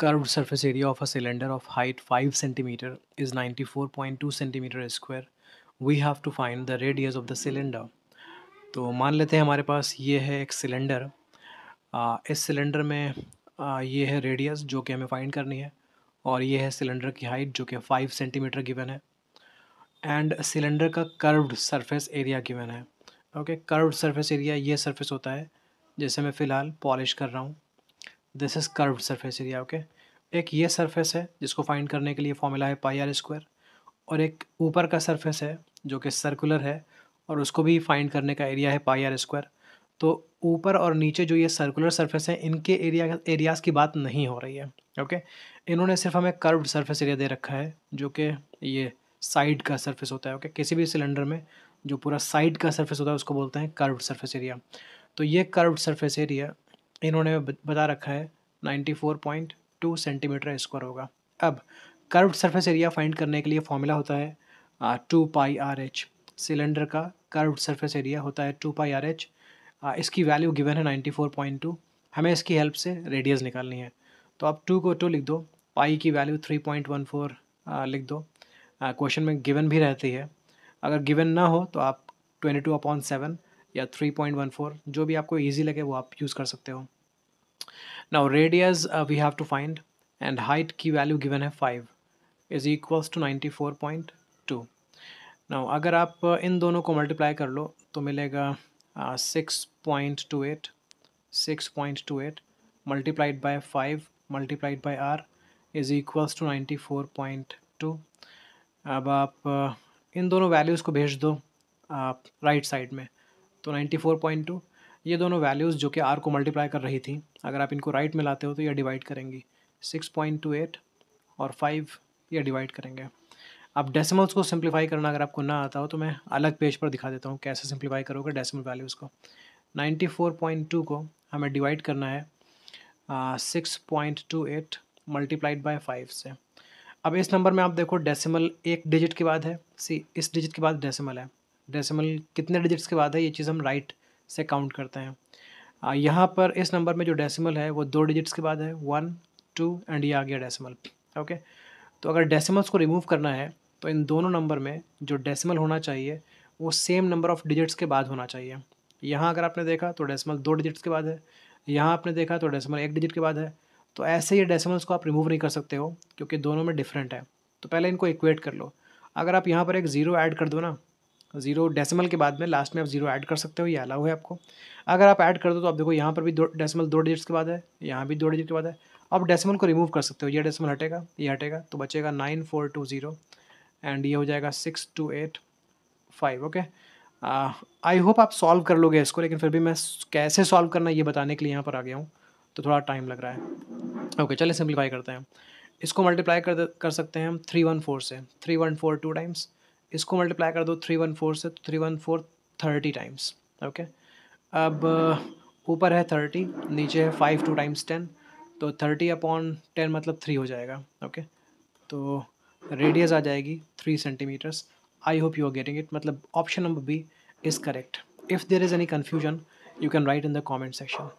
curved surface area of a cylinder of height 5 cm is 94.2 cm square we have to find the radius of the cylinder तो मान लेते हैं हमारे पास ये है एक सिलेंडर इस सिलेंडर में आ, ये है रेडियस जो कि हमें फाइंड करनी है और ये है सिलेंडर की हाइट जो कि फाइव सेंटीमीटर गिवन है एंड सिलेंडर का कर्व्ड सरफेस एरिया गिवन है ओके कर्व्ड सरफेस एरिया ये सरफेस होता है जैसे मैं फ़िलहाल पॉलिश कर रहा हूँ this is curved surface area okay एक ये सरफेस है जिसको फाइंड करने के लिए फॉर्मूला है पाई आर स्क्वायर और एक ऊपर का सरफेस है जो कि सर्कुलर है और उसको भी फाइंड करने का एरिया है पाई आर स्क्वायर तो ऊपर और नीचे जो ये सर्कुलर सरफेस है इनके एरिया एरियाज़ की बात नहीं हो रही है ओके इन्होंने सिर्फ हमें कर्व सरफेस एरिया दे रखा है जो कि ये साइड का सरफेस होता है ओके किसी भी सिलेंडर में जो पूरा साइड का सरफेस होता है उसको बोलते हैं कर्व सरफेस एरिया तो ये कर्व सरफेस एरिया इन्होंने बता रखा है ninety four point two centimetre square होगा अब कर्व सरफेस एरिया फाइंड करने के लिए फॉर्मूला होता है two pi R H cylinder का कर्व सरफेस एरिया होता है टू पाई आर एच इसकी वैल्यू गिवन है नाइन्टी फोर पॉइंट टू हमें इसकी हेल्प से रेडियस निकालनी है तो आप टू को टू तो लिख दो पाई की value three point one four लिख दो क्वेश्चन में गिवन भी रहती है अगर गिवन ना हो तो आप ट्वेंटी टू अपॉन सेवन या 3.14 जो भी आपको ईजी लगे वो आप यूज़ कर सकते हो now radius we have to find and height की वैल्यू गिवन है five is equals to ninety four point two now अगर आप uh, इन दोनों को मल्टीप्लाई कर लो तो मिलेगा six point two eight six point two eight multiplied by five multiplied by R is equals to ninety four point two अब आप uh, इन दोनों वैल्यूज़ को भेज दो आप राइट साइड में तो 94.2 ये दोनों वैल्यूज़ जो कि आर को मल्टीप्लाई कर रही थी अगर आप इनको राइट में लाते हो तो ये डिवाइड करेंगी 6.28 और 5 ये डिवाइड करेंगे अब डेसिमल्स को सिंप्लीफाई करना अगर आपको ना आता हो तो मैं अलग पेज पर दिखा देता हूँ कैसे सिंप्लीफाई करोगे डेसिमल वैल्यूज़ को 94.2 को हमें डिवाइड करना है six point two eight multiplied by five से अब इस नंबर में आप देखो डेसिमल एक डिजिट के बाद है सी इस डिजिट के बाद डेसिमल है डेसिमल कितने डिजिट्स के बाद है ये चीज़ हम राइट से काउंट करते हैं यहाँ पर इस नंबर में जो डेसिमल है वो दो डिजिट्स के बाद है वन टू एंड ये आ गया डेसिमल ओके तो अगर डेसिमल्स को रिमूव करना है तो इन दोनों नंबर में जो डेसिमल होना चाहिए वो सेम नंबर ऑफ डिजिट्स के बाद होना चाहिए यहाँ अगर आपने देखा तो डेसिमल दो डिजिट्स के बाद है यहाँ आपने देखा तो डेसिमल एक डिजिट के बाद है तो ऐसे ये डेसिमल्स को आप रिमूव नहीं कर सकते हो क्योंकि दोनों में डिफरेंट है तो पहले इनको इक्वेट कर लो अगर आप यहाँ पर एक ज़ीरो ऐड कर दो ना जीरो डेसिमल के बाद में लास्ट में आप जीरो ऐड कर सकते हो ये अलाउ है आपको अगर आप ऐड कर दो तो आप देखो यहाँ पर भी दो डेसिमल दो डिजिट्स के बाद है यहाँ भी दो डिजिट के बाद है आप डेसिमल को रिमूव कर सकते हो ये डेसिमल हटेगा ये हटेगा तो बचेगा nine four two zero and ये हो जाएगा six two eight five okay I hope आप सॉल्व कर लोगे इसको लेकिन फिर भी मैं कैसे सॉल्व करना ये बताने के लिए यहाँ पर आ गया हूँ तो थोड़ा टाइम लग रहा है ओके okay, चलिए सिंप्लीफाई करते हैं इसको मल्टीप्लाई कर कर सकते हैं हम थ्री वन फोर से three one four two times इसको मल्टीप्लाई कर दो थ्री वन फोर से तो three one four thirty times okay अब uh, ऊपर है थर्टी नीचे है फाइव टू टाइम्स टेन तो थर्टी अपॉन टेन मतलब थ्री हो जाएगा ओके तो रेडियस आ जाएगी three centimetres I hope you are getting it मतलब option number B is correct if there is any confusion you can write in the comment section